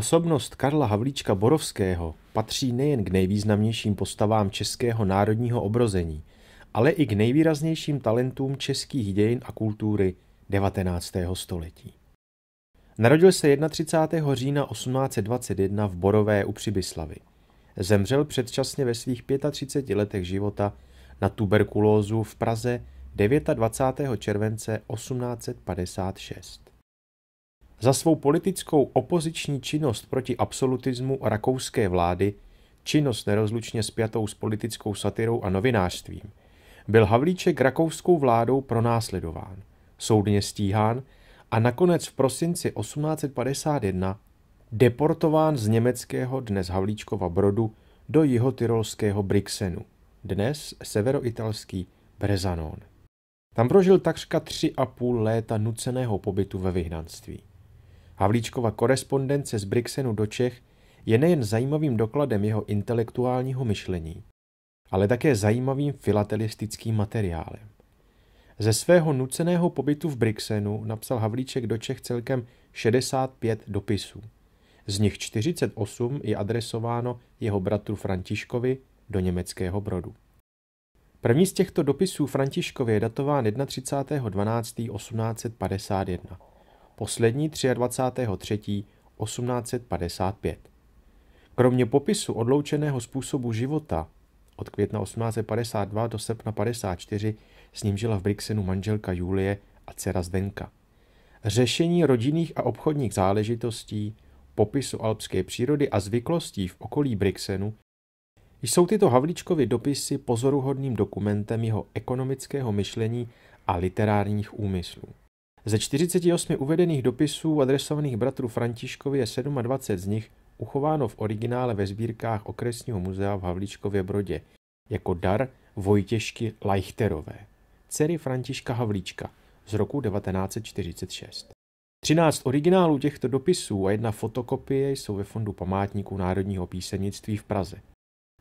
Osobnost Karla Havlíčka Borovského patří nejen k nejvýznamnějším postavám českého národního obrození, ale i k nejvýraznějším talentům českých dějin a kultury 19. století. Narodil se 31. října 1821 v Borové u Přibyslavy. Zemřel předčasně ve svých 35 letech života na tuberkulózu v Praze 29. července 1856. Za svou politickou opoziční činnost proti absolutismu rakouské vlády, činnost nerozlučně spjatou s politickou satirou a novinářstvím, byl Havlíček rakouskou vládou pronásledován, soudně stíhán a nakonec v prosinci 1851 deportován z německého dnes Havlíčkova Brodu do jihotyrolského Brixenu, dnes severoitalský Brezanon. Tam prožil takřka tři a půl léta nuceného pobytu ve vyhnanství. Havlíčkova korespondence z Brixenu do Čech je nejen zajímavým dokladem jeho intelektuálního myšlení, ale také zajímavým filatelistickým materiálem. Ze svého nuceného pobytu v Brixenu napsal Havlíček do Čech celkem 65 dopisů. Z nich 48 je adresováno jeho bratru Františkovi do německého brodu. První z těchto dopisů Františkovi je datován 31.12.1851 poslední 23.3.1855. Kromě popisu odloučeného způsobu života od května 1852 do srpna 54 s ním žila v Brixenu manželka Julie a dcera Zdenka. Řešení rodinných a obchodních záležitostí, popisu alpské přírody a zvyklostí v okolí Brixenu jsou tyto Havlíčkovy dopisy pozoruhodným dokumentem jeho ekonomického myšlení a literárních úmyslů. Ze 48 uvedených dopisů adresovaných bratru Františkovi je 27 z nich uchováno v originále ve sbírkách Okresního muzea v Havlíčkově Brodě jako dar Vojtěšky Leichterové, dcery Františka Havlíčka z roku 1946. 13 originálů těchto dopisů a jedna fotokopie jsou ve Fondu památníků národního písemnictví v Praze.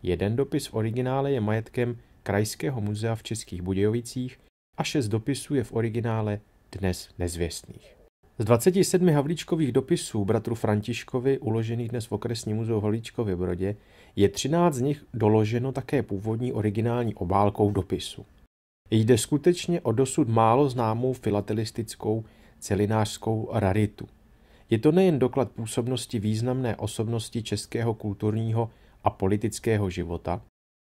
Jeden dopis v originále je majetkem Krajského muzea v Českých Budějovicích a šest dopisů je v originále dnes nezvěstných. Z 27 Havlíčkových dopisů bratru Františkovi, uložených dnes v okresním muzeu Havlíčkově Brodě, je 13 z nich doloženo také původní originální obálkou dopisu. Jde skutečně o dosud málo známou filatelistickou celinářskou raritu. Je to nejen doklad působnosti významné osobnosti českého kulturního a politického života,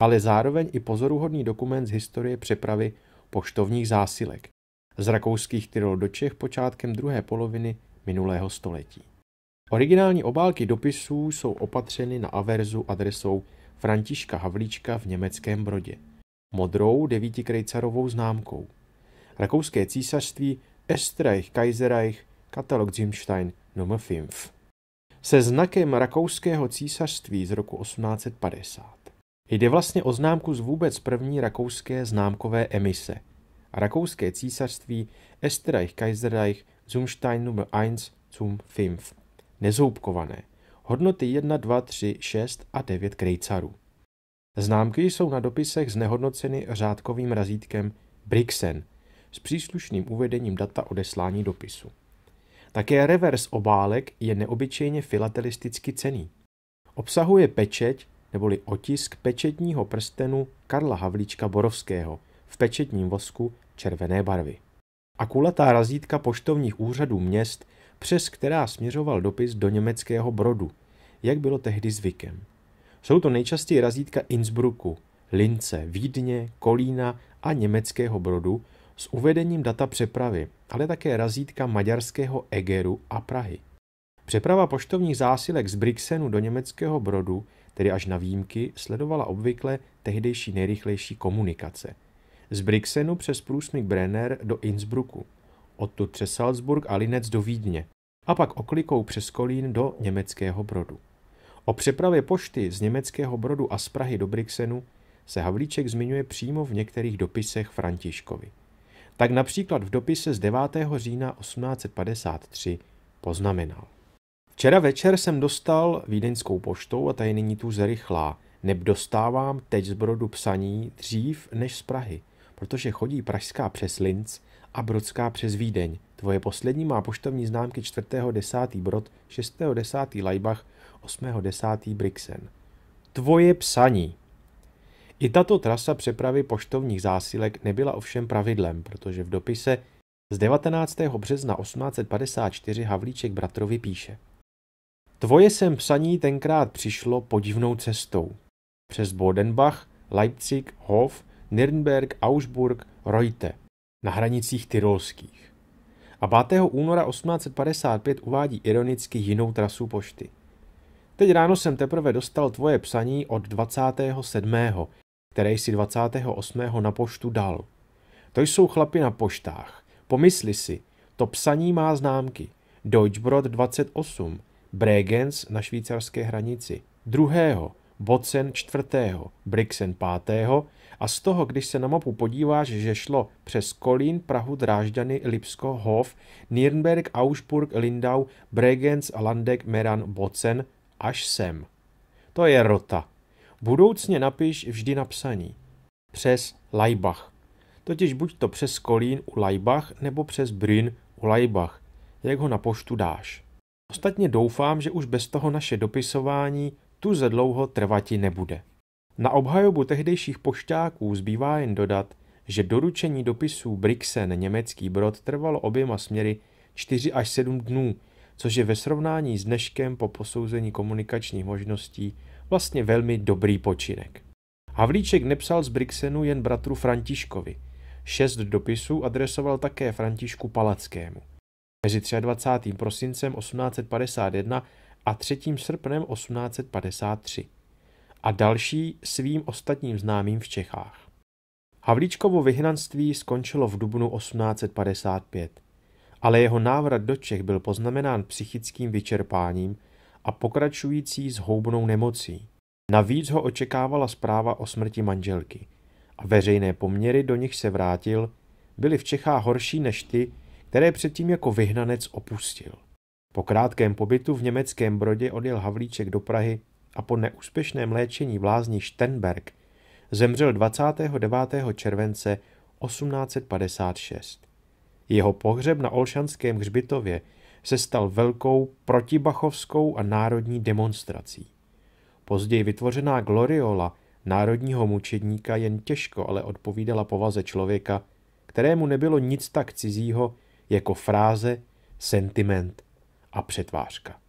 ale zároveň i pozoruhodný dokument z historie přepravy poštovních zásilek, z rakouských Tyrol do Čech počátkem druhé poloviny minulého století. Originální obálky dopisů jsou opatřeny na averzu adresou Františka Havlíčka v německém Brodě, modrou devítikrejcarovou známkou. Rakouské císařství Estreich Kaiserreich katalog Zimstein nr. 5 se znakem rakouského císařství z roku 1850. Jde vlastně o známku z vůbec první rakouské známkové emise – a rakouské císařství Österreich Kaiserreich Zumstein Nummer 1 zum 5. Nezoubkované. Hodnoty 1, 2, 3, 6 a 9 krejcarů. Známky jsou na dopisech znehodnoceny řádkovým razítkem Brixen s příslušným uvedením data odeslání dopisu. Také revers obálek je neobyčejně filatelisticky cený. Obsahuje pečeť neboli otisk pečetního prstenu Karla Havlíčka Borovského – v pečetním vosku červené barvy. A kulatá razítka poštovních úřadů měst, přes která směřoval dopis do německého brodu, jak bylo tehdy zvykem. Jsou to nejčastěji razítka Innsbrucku, Lince, Vídně, Kolína a německého brodu s uvedením data přepravy, ale také razítka maďarského Egeru a Prahy. Přeprava poštovních zásilek z Brixenu do německého brodu, tedy až na výjimky, sledovala obvykle tehdejší nejrychlejší komunikace – z Brixenu přes průsmyk Brenner do Innsbrucku, odtud přes Salzburg a Linec do Vídně a pak oklikou přes Kolín do Německého Brodu. O přepravě pošty z Německého Brodu a z Prahy do Brixenu se Havlíček zmiňuje přímo v některých dopisech Františkovi. Tak například v dopise z 9. října 1853 poznamenal. Včera večer jsem dostal vídeňskou poštou a je nyní tu zrychlá. Neb dostávám teď z Brodu psaní dřív než z Prahy protože chodí pražská přes Linz a brodská přes Vídeň. Tvoje poslední má poštovní známky 4.10. Brod, 6.10. Lajbach, 8.10. Brixen. Tvoje psaní. I tato trasa přepravy poštovních zásilek nebyla ovšem pravidlem, protože v dopise z 19. března 1854 Havlíček bratrovi píše Tvoje sem psaní tenkrát přišlo podivnou cestou. Přes Bodenbach, Leipzig, Hof Nürnberg, Augsburg, Reute na hranicích tyrolských. A 5. února 1855 uvádí ironicky jinou trasu pošty. Teď ráno jsem teprve dostal tvoje psaní od 27., které jsi 28. na poštu dal. To jsou chlapi na poštách. Pomysli si, to psaní má známky. Deutschbrod 28, Bregenz na švýcarské hranici. Druhého, Watson čtvrtého, Brixen pátého a z toho, když se na mapu podíváš, že šlo přes Kolín, Prahu, Drážďany, Lipsko, Hof, Nürnberg, Augsburg, Lindau, Bregenz, Landek, Meran, Bocen až sem. To je rota. Budoucně napiš vždy napsaní. Přes Laibach. Totiž buď to přes Kolín u Laibach nebo přes Bryn u Laibach, jak ho na poštu dáš. Ostatně doufám, že už bez toho naše dopisování tu ze dlouho trvati nebude. Na obhajobu tehdejších pošťáků zbývá jen dodat, že doručení dopisů Brixen německý brod trvalo oběma směry 4 až 7 dnů, což je ve srovnání s dneškem po posouzení komunikačních možností vlastně velmi dobrý počinek. Havlíček nepsal z Brixenu jen bratru Františkovi. Šest dopisů adresoval také Františku Palackému. Mezi 23. prosincem 1851 a 3. srpnem 1853 a další svým ostatním známým v Čechách. Havlíčkovo vyhnanství skončilo v dubnu 1855, ale jeho návrat do Čech byl poznamenán psychickým vyčerpáním a pokračující zhoubnou nemocí. Navíc ho očekávala zpráva o smrti manželky a veřejné poměry, do nich se vrátil, byly v Čechách horší než ty, které předtím jako vyhnanec opustil. Po krátkém pobytu v německém Brodě odjel Havlíček do Prahy a po neúspěšném léčení v lázni Štenberg zemřel 29. července 1856. Jeho pohřeb na Olšanském hřbitově se stal velkou protibachovskou a národní demonstrací. Později vytvořená gloriola národního mučedníka jen těžko ale odpovídala povaze člověka, kterému nebylo nic tak cizího jako fráze, sentiment a přetvářka.